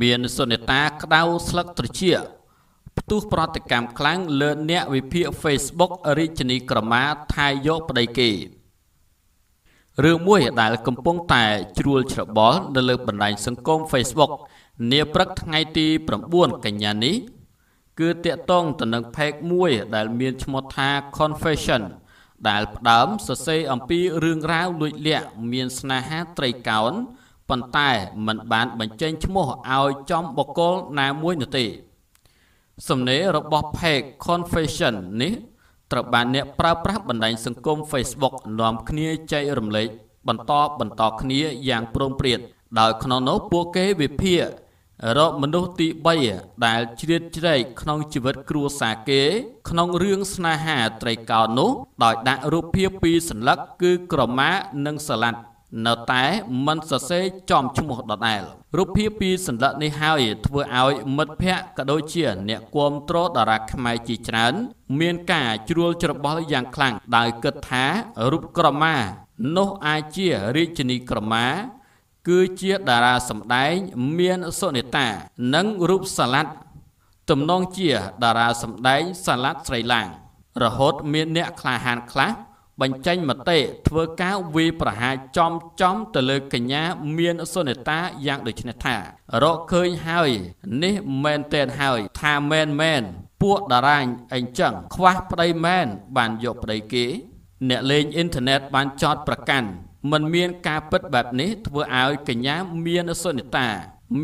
មានសុនិតា ក្តៅស្លឹកត្រជា ផ្ទុះប្រតិកម្មខ្លាំងលើ អ្នកវិភាគ Facebook រាជនីក្រមាថៃយកប្តីគេរឿងមួយដែលកំពុងតែជ្រួលច្របល់នៅលើបណ្ដាញសង្គម Facebook នាព្រឹកថ្ងៃទី9កញ្ញានេះ គឺតាក់ទងទៅនឹង page មួយដែល មានឈ្មោះថា Confession ដែល ផ្ដើមសរសេរអំពីរឿងរ៉ាវលួចលាក់មានស្នេហាត្រីកោណប៉ុន្តែมันបានបញ្ចេញឈ្មោះឲ្យចំបុគ្គលណាមួយនោះទេសំណេររបស់ Page Confession នេះត្រូវបានអ្នកប្រើប្រាស់បណ្ដាញសង្គម Facebook នាំគ្នាចែករំលែកបន្តបន្តគ្នាយ៉ាងព្រមព្រៀងដោយក្នុងនោះពួកគេវិភាគរកមនុស្សទី3ដែលជ្រៀតជ្រែកក្នុងជីវិតគ្រួសារគេ ក្នុងរឿងស្នេហាត្រីកោណនោះ ដោយដាក់រូបភាពពីសញ្ញលឹកគឺក្រមានិងសាឡាត់នៅតែមិនសរសេរចំឈ្មោះដដែលរូបភាពពីសន្លឹកនេះហើយធ្វើឲ្យមិត្តភ័ក្តិក៏ដូចជា អ្នកគាំទ្រតារាខ្មែរជាច្រើន មានការជ្រួលច្របល់យ៉ាងខ្លាំងដោយគិតថារូបក្រមានោះអាចជារាជនីក្រមាគឺជាតារាសម្ដែងមានសុនេតា និងរូបសាឡាត់ទំនងជាតារាសម្ដែងសាឡាត់ស្រីឡាងរហូតមានអ្នកក្លាហានខ្លះបញ្ចេញមតិធ្វើការវាយប្រហារចំចំទៅលើកញ្ញា មានសុនិតាយ៉ាងដូចនេះថារកឃើញហើយ នេះមែនតែនហើយថាមែនមែនពួកតារាញអីចឹងខ្វះប្តីមែនបានយកប្តីគេ អ្នកលេងអ៊ីនធឺណិតបានចោតប្រកាន់មិនមានការពិតបែបនេះធ្វើឲ្យកញ្ញា មានសុនិតា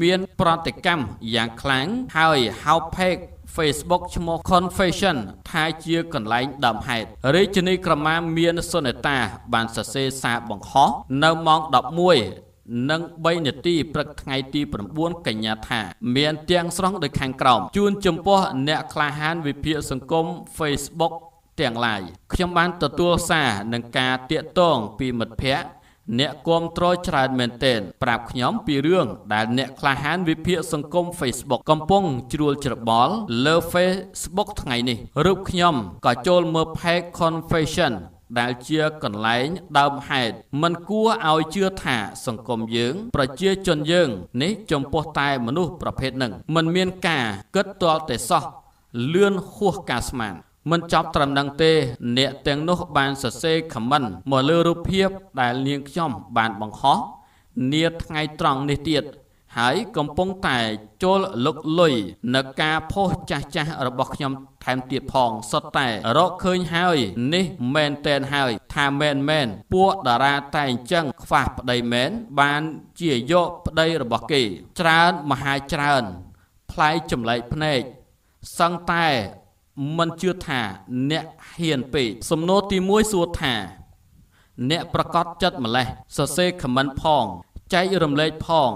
មានប្រតិកម្មយ៉ាងខ្លាំងហើយហៅផេក Facebook ឈ្មោះ Confession ថាជាកន្លែងដើមហេតុរាជនីក្រមាមានសុនេតាបានសរសេរសារបង្ហោះនៅម៉ោង11និង3នាទីព្រឹកថ្ងៃ ទី9កញ្ញាថាមានទាំងស្រង់ដោយខាងក្រោមជួនចំពោះអ្នកក្លាហានវិភាគសង្គម Facebook ទាំងឡាយខ្ញុំបានទទួលសារនឹងការតាកតងពីមិត្តភ័ក្តិអ្នកគាំទ្រច្រើនមែនទែនប្រាប់ខ្ញុំពីរឿងដែលអ្នកក្លាហានវិភាគសង្គម Facebook កំពុងជ្រួលច្របល់លើ Facebook ថ្ងៃនេះរូបខ្ញុំក៏ចូលមើល Page Confession ដែលជាកន្លែងដើមហេតុมันគួរឲ្យជឿថាសង្គមយើង ប្រជាជនយើង នេះចំពោះតែមនុស្សប្រភេទនឹងมันមានការគិតទាល់តែសោះលឿនហួសការស្មានមិនចប់ត្រឹមនឹងទេអ្នកទាំងនោះបានសរសេរខមមិនមកលើរូបភាពដែលនាងខ្ញុំបានបង្ហោះនាថ្ងៃត្រង់នេះទៀតហើយកំពុងតែចូលលុកលុយនៅការផុសចាស់ចាស់របស់ខ្ញុំថែមទៀតផងសុទ្ធតែរកឃើញហើយ នេះមែនតែនហើយថាមែនមែនពួកតារាតែងចឹងខ្វះប្តីមែនបានជាយកប្តីរបស់គេច្រើនមហាច្រើនផ្លាយចម្លែកភ្នែកសឹងតែមិនជឿថាអ្នកហ៊ានពេកសំណួរទី1សួរថា អ្នកប្រកាសចិត្តម្លេះសរសេរខមមិនផងចែករំលែកផង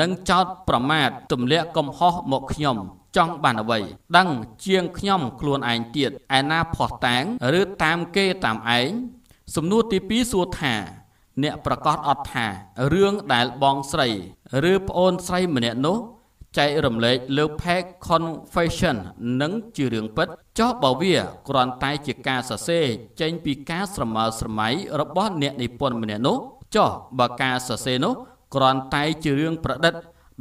និងចោតប្រមាថទម្លាក់កំហុសមកខ្ញុំ ចង់បានអ្វី ដឹង ជាងខ្ញុំ ខ្លួនឯងទៀតឯណាផោះតាងឬតាមគេតាមឯងសំណួរទី2សួរថា អ្នកប្រកាសអត់ថារឿងដែលបងស្រីឬប្អូនស្រីម្នាក់នោះចែករំលែកលើ page confession នឹងជារឿងពិតចោះបើវាគ្រាន់តែជាការសរសេរចេញពីការស្រមើ ស្រមៃរបស់អ្នកនិពន្ធម្នាក់នោះ ចោះបើការសរសេរនោះគ្រាន់តែជារឿងប្រឌិត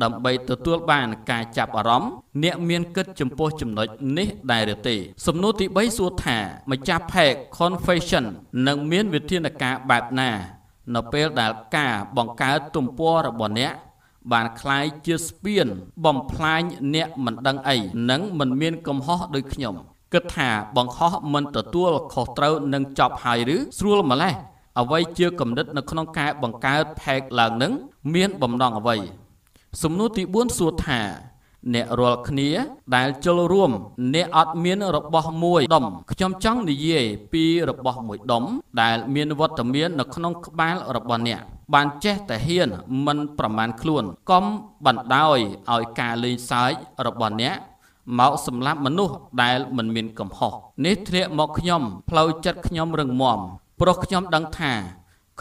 ដើម្បីទទួល បានការចាប់អារម្មណ៍អ្នកមានគិតចំពោះចំណុចនេះដែរឬទេសំណួរទី3សួរថាម្ចាស់ page confession នឹងមានវិធានការបែបណា នៅពេលដែលការបង្កើតទំព័ររបស់អ្នកបានคล้ายជាស្ពានបំផ្លាញអ្នកមិនដឹងអីនិងមិនមានកំហុសដូចខ្ញុំគិតថា បង្ហោះមិនទទួលខុសត្រូវនឹងចប់ហើយឬ ស្រួលម្ល៉េះអ្វីជាគំនិតនៅក្នុងការបង្កើតផែកឡើងនឹងមានបំណងអ្វីសំណួរទី4សួរថាអ្នករាល់គ្នាដែលចូលរួមអ្នកអត់មានរបស់មួយដុំខ្ញុំចង់និយាយពីរបស់មួយដុំដែលមានវត្តមាននៅក្នុងក្បាលរបស់អ្នកបានចេះតែហ៊ានមិនប្រមាណខ្លួនកុំបណ្ដោយឲ្យការលេងសើចរបស់អ្នកមកសម្លាប់មនុស្សដែលមិនមានកំហុសនេះធ្លាក់មកខ្ញុំផ្លូវចិត្តខ្ញុំរឹងមាំព្រោះខ្ញុំដឹងថា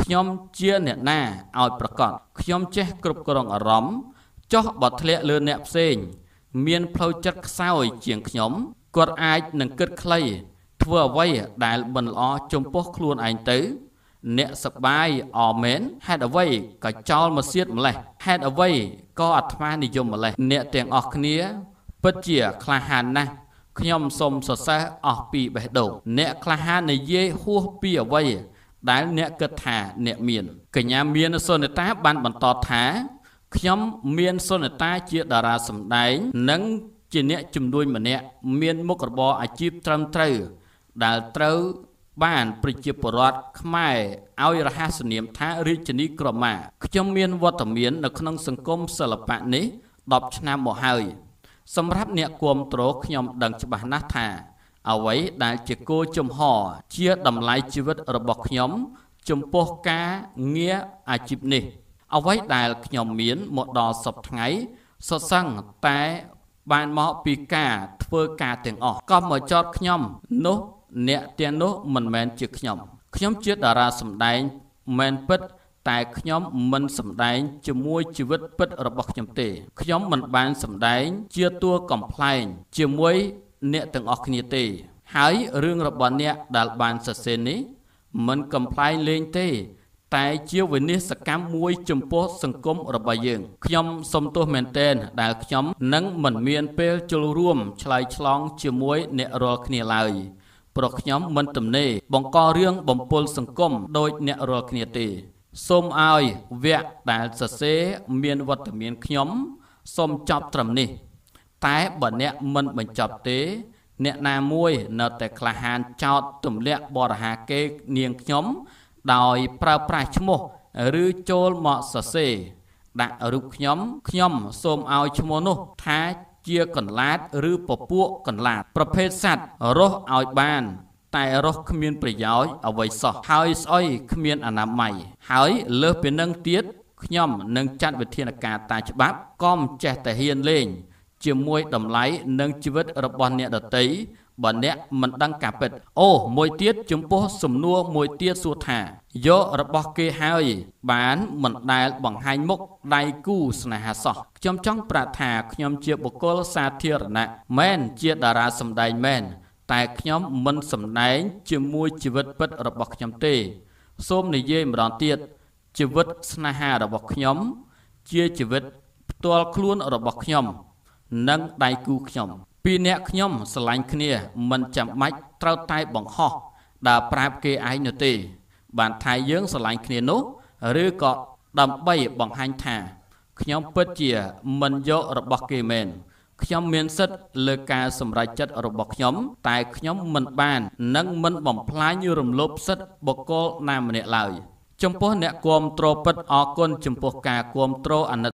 ខ្ញុំជាអ្នកណាឲ្យប្រកាសខ្ញុំចេះគ្រប់គ្រងអារម្មណ៍ចុះបើធ្លាក់លើអ្នកផ្សេង មានផ្លូវចិត្តខ្សោយជាងខ្ញុំគាត់អាចនឹងគិតខ្លី ធ្វើអ្វីដែលមិនល្អចំពោះខ្លួនឯងទៅ អ្នកសបាយអមែនហេតុអ្វីក៏ចោលមកសៀតម្លេះហេតុអ្វីក៏អាត្មានិយមម្លេះអ្នកទាំងអស់គ្នាពិតជាក្លាហានណាស់ខ្ញុំសូមសរសើរអស់ពីបេះដូងអ្នកក្លាហាននិយាយហួសពីអ្វី ដែលអ្នកគិតថាអ្នកមានកញ្ញាមានសុនិតា បានបន្តថាខ្ញុំមានសុនតាជាតារាសម្ដែងនិងជាអ្នកជំនួយម្នាក់មានមុខរបរអាជីពត្រឹមត្រូវដែលត្រូវបានប្រជាពលរដ្ឋខ្មែរឲ្យរហស្សនាមថារាជនីក្រមាខ្ញុំមានវត្តមាននៅក្នុងសង្គមសិល្បៈនេះ10ឆ្នាំមកហើយសម្រាប់អ្នកគាំទ្រខ្ញុំ ដឹងច្បាស់ណាស់ថា អ្វីដែលជាគោលជំហរជាតម្លៃជីវិតរបស់ខ្ញុំ ចំពោះការងារអាជីពនេះអ្វីដែលខ្ញុំមានមកដល់សពថ្ងៃសត់សឹងតែបានមកពីការធ្វើការទាំងអស់ក៏មកចតខ្ញុំ នោះអ្នកទាំងនោះមិនមែនជាខ្ញុំ ខ្ញុំជាតារាសម្ដែងមែនពិត តែខ្ញុំមិនសម្ដែងជាមួយជីវិតពិតរបស់ខ្ញុំទេខ្ញុំមិនបាន សម្ដែង ជាតួកំ pl ែងជាមួយ អ្នកទាំងអស់គ្នាទេ ហើយរឿងរបស់អ្នកដែលបានសរសេរនេះមិនកំ pl ែងលេងទេតែជាវិនិស្សកម្មមួយចំពោះសង្គមរបស់យើង ខ្ញុំសូមទោសមែនទែនដែលខ្ញុំនឹងមិនមានពេលជលរួមឆ្លើយឆ្លងជាមួយអ្នករាល់គ្នាឡើយព្រោះខ្ញុំមិនទំនេរបង្ករឿងបំពុលសង្គមដោយអ្នករាល់គ្នាទេសូមឲ្យវគ្គដែលសរសេរមានវត្តមានខ្ញុំសូមចប់ត្រឹមនេះ តែបើអ្នកមិនបញ្ចប់ទេ អ្នកណាមួយនៅតែក្លាហានចោតទម្លាក់បរិហាគេនាងខ្ញុំដោយប្រើប្រាស់ឈ្មោះឬចូលមកសរសេរដាក់រូបខ្ញុំ ខ្ញុំ សូមឲ្យឈ្មោះនោះថាជាកន្លាតឬពពួកកន្លាតប្រភេទសត្វរស់ឲ្យបាន តែរស់គ្មាន ប្រយោជន៍អ្វីសោះហើយស្អុយគ្មានអនាម័យហើយលើសពីនឹងទៀតខ្ញុំនឹងចាត់វិធានការតាមច្បាប់កុំចេះតែហ៊ានលេង ជាមួយតម្លៃនិងជីវិតរបស់អ្នកដតីបើអ្នកមិនដឹងការពិតអូមួយទៀតចំពោះសំណួរមួយទៀតសួរថាយករបស់គេហើយ បានមិនដែលបង្ហាញមុខដៃគូស្នេហាសោះខ្ញុំចង់ប្រាប់ថាខ្ញុំជាបុគ្គលសាធារណៈមែនជាតារាសម្ដែងមែនតែខ្ញុំមិនសម្ដែងជាមួយជីវិតពិតរបស់ខ្ញុំទេ សូមនិយាយម្ដងទៀតជីវិតស្នេហារបស់ខ្ញុំ ជាជីវិតផ្ទាល់ខ្លួនរបស់ខ្ញុំ និងដៃគូខ្ញុំពីរអ្នកខ្ញុំស្រឡាញ់គ្នាមិនចាំបាច់ត្រូវតែបង្ហោះដើរប្រាប់គេឯងនោះទេបានថាយើងស្រឡាញ់គ្នានោះ ឬក៏ដើម្បីបង្ហាញថាខ្ញុំពិតជាមិនយករបស់គេមែនខ្ញុំមានសិទ្ធិលើការសម្រេចចិត្តរបស់ខ្ញុំ តែ ខ្ញុំមិនបាននិងមិនបំផ្លាញ រំលោភសិទ្ធិបុគ្គលណាម្នាក់ឡើយចំពោះអ្នកគាំទ្រពិតអរគុណចំពោះការគាំទ្រអាណិត